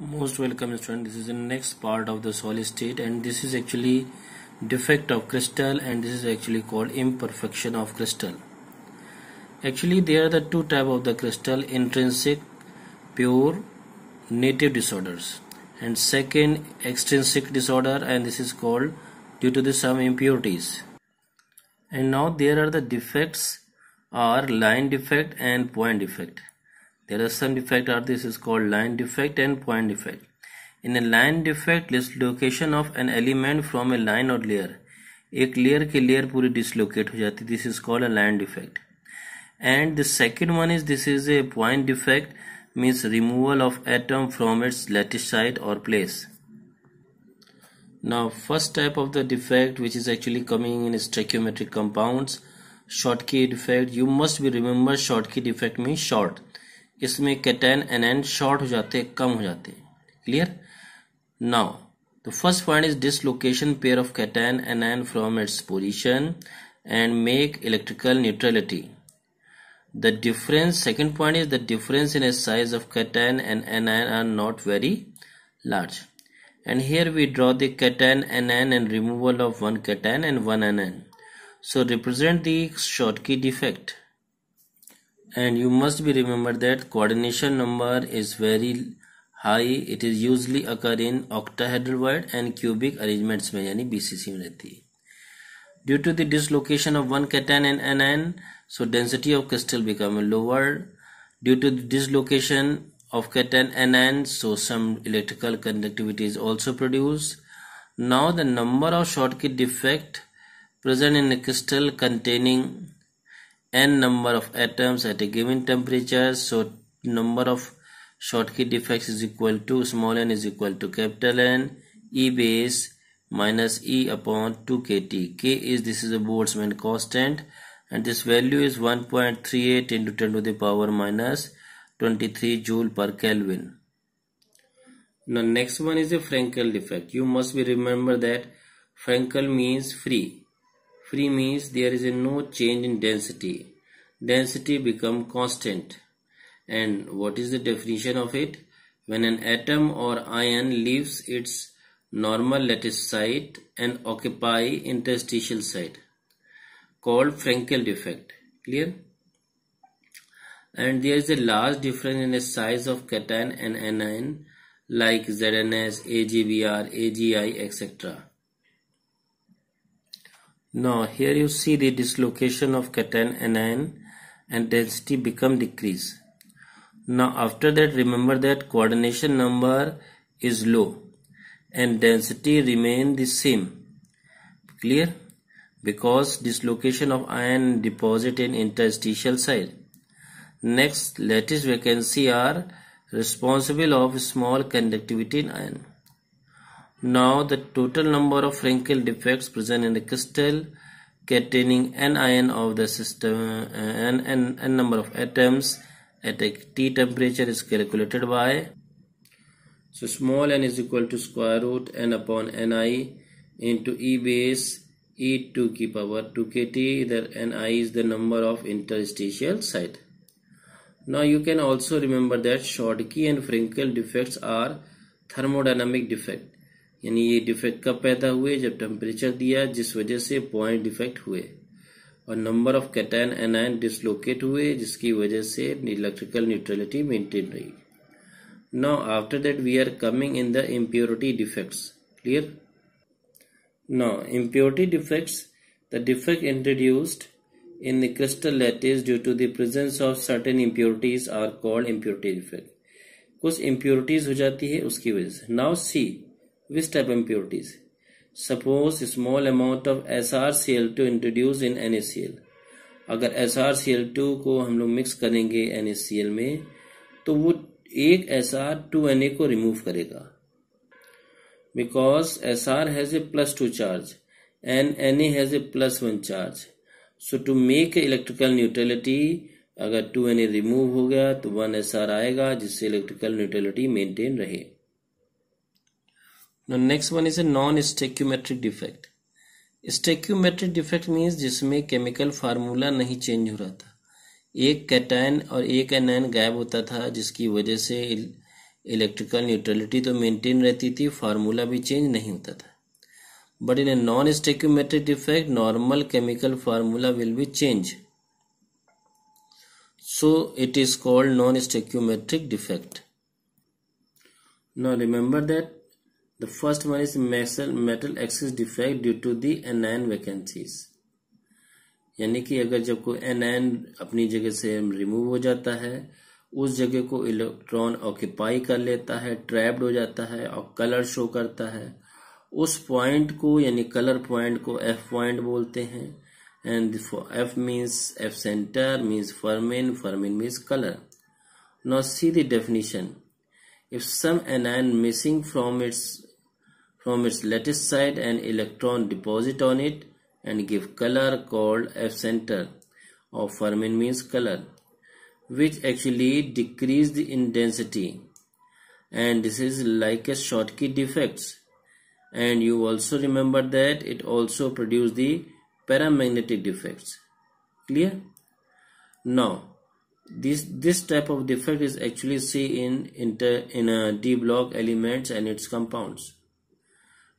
most welcome student this is the next part of the solid state and this is actually defect of crystal and this is actually called imperfection of crystal actually there are the two type of the crystal intrinsic pure native disorders and second extrinsic disorder and this is called due to the some impurities and now there are the defects are line defect and point defect there are some defect are this is called line defect and point defect. In a line defect dislocation of an element from a line or layer. a layer ke layer puri dislocate ho jati. this is called a line defect. And the second one is this is a point defect means removal of atom from its lattice site or place. Now first type of the defect which is actually coming in stoichiometric compounds short key defect you must be remember short key defect means short इसमें cation anion short हो जाते कम हो जाते clear now the first point is dislocation pair of cation anion from its position and make electrical neutrality the difference second point is the difference in the size of cation and anion are not very large and here we draw the cation anion and removal of one cation and one anion so represent the schottky defect and you must be remember that coordination number is very high it is usually occur in octahedral void and cubic arrangements mein yani bcc due to the dislocation of one cation and anion so density of crystal become lower due to the dislocation of cation anion so some electrical conductivity is also produced now the number of Schottky defect present in a crystal containing n number of atoms at a given temperature so number of Schottky defects is equal to small n is equal to capital N E base minus E upon 2kT. K is this is a Boltzmann constant and this value is 1.38 into 10 to the power minus 23 joule per Kelvin. Now next one is the Frenkel defect. You must be remember that Frenkel means free Free means there is a no change in density. Density become constant. And what is the definition of it? When an atom or ion leaves its normal lattice site and occupy interstitial site called Frenkel defect. Clear? And there is a large difference in the size of cation and anion like ZNS, AGBR, AGI, etc. Now here you see the dislocation of cation anion and density become decrease. Now after that remember that coordination number is low and density remain the same. Clear? Because dislocation of ion deposit in interstitial side. Next lattice vacancy are responsible of small conductivity in ion. Now the total number of Frenkel defects present in the crystal containing n ion of the system uh, n, n, n number of atoms at a T temperature is calculated by so small n is equal to square root n upon ni into e base e to the power 2 kt there ni is the number of interstitial site. Now you can also remember that Schottky and Frenkel defects are thermodynamic defect यानी ये defect कब पैदा हुए जब temperature दिया जिस वजह से पॉइंट डिफेक्ट हुए और number of cation anion dislocate हुए जिसकी वजह से इलेक्ट्रिकल न्यूट्रलिटी मेंटेन रही now after that we are coming in the impurity defects clear now impurity defects the defect introduced in the crystal lattice due to the presence of certain impurities are called impurity defect कुछ impurities हो जाती है उसकी वजह से now see which type of impurities suppose small amount of SrCl2 introduced in NaCl अगर SrCl2 को हम लोग मिक्स करेंगे NaCl में तो वो एक Sr2Na को रिमूव करेगा because Sr has a plus 2 charge and Na has a plus 1 charge so to make electrical neutrality अगर 2Na रिमूव हो गया तो 1 Sr आएगा जिससे इलेक्ट्रिकल न्यूट्रलिटी मेंटेन रहे Now next one is a non-stoichiometric defect. Stoichiometric defect means जिसमें chemical formula नहीं change हो रहा था एक कैटायन और एक एनायन गायब होता था जिसकी वजह से इलेक्ट्रिकल न्यूट्रलिटी तो मेंटेन रहती थी फार्मूला भी चेंज नहीं होता था but in a non stoichiometric defect normal chemical formula will be change so it is called non stoichiometric defect now remember that The first one is metal, metal axis defect due to the anion vacancies यानी कि अगर जब कोई anion अपनी जगह से remove हो जाता है उस जगह को इलेक्ट्रॉन ऑक्यूपाई कर लेता है ट्रैप्ड हो जाता है और कलर शो करता है उस पॉइंट को यानी कलर पॉइंट को एफ पॉइंट बोलते हैं and F means F centre means फर्मिन फर्मिन means colour now see the definition if some anion missing from its from its lattice side an electron deposit on it and give color called F center or Fermi means color which actually decrease in density and this is like a short key defects and you also remember that it also produce the paramagnetic defects clear now this this type of defect is actually seen in inter, in a d block elements and its compounds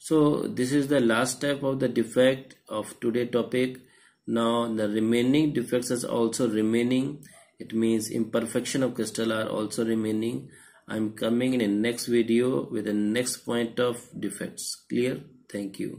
so this is the last type of the defect of today topic now the remaining defects is also remaining it means imperfection of crystal are also remaining i'm coming in a next video with the next point of defects clear thank you